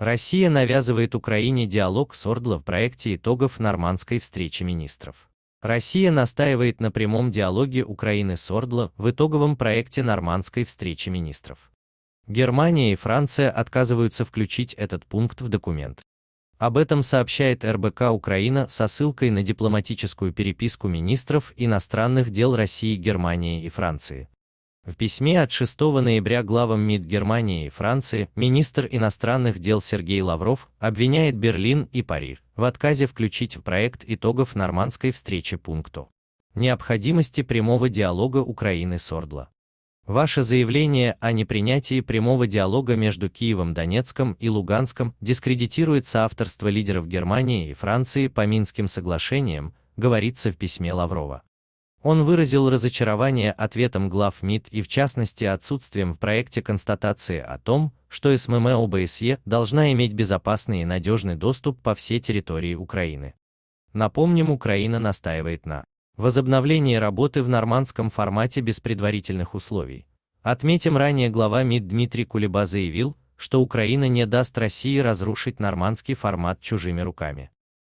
Россия навязывает Украине диалог с Ордло в проекте итогов нормандской встречи министров. Россия настаивает на прямом диалоге Украины с Ордло в итоговом проекте нормандской встречи министров. Германия и Франция отказываются включить этот пункт в документ. Об этом сообщает РБК Украина со ссылкой на дипломатическую переписку министров иностранных дел России, Германии и Франции. В письме от 6 ноября главам МИД Германии и Франции министр иностранных дел Сергей Лавров обвиняет Берлин и Париж в отказе включить в проект итогов нормандской встречи пункту необходимости прямого диалога Украины с Ордло. Ваше заявление о непринятии прямого диалога между Киевом, Донецком и Луганском дискредитирует соавторство лидеров Германии и Франции по Минским соглашениям, говорится в письме Лаврова. Он выразил разочарование ответом глав МИД и в частности отсутствием в проекте констатации о том, что СММ ОБСЕ должна иметь безопасный и надежный доступ по всей территории Украины. Напомним, Украина настаивает на возобновлении работы в нормандском формате без предварительных условий. Отметим ранее глава МИД Дмитрий Кулеба заявил, что Украина не даст России разрушить нормандский формат чужими руками.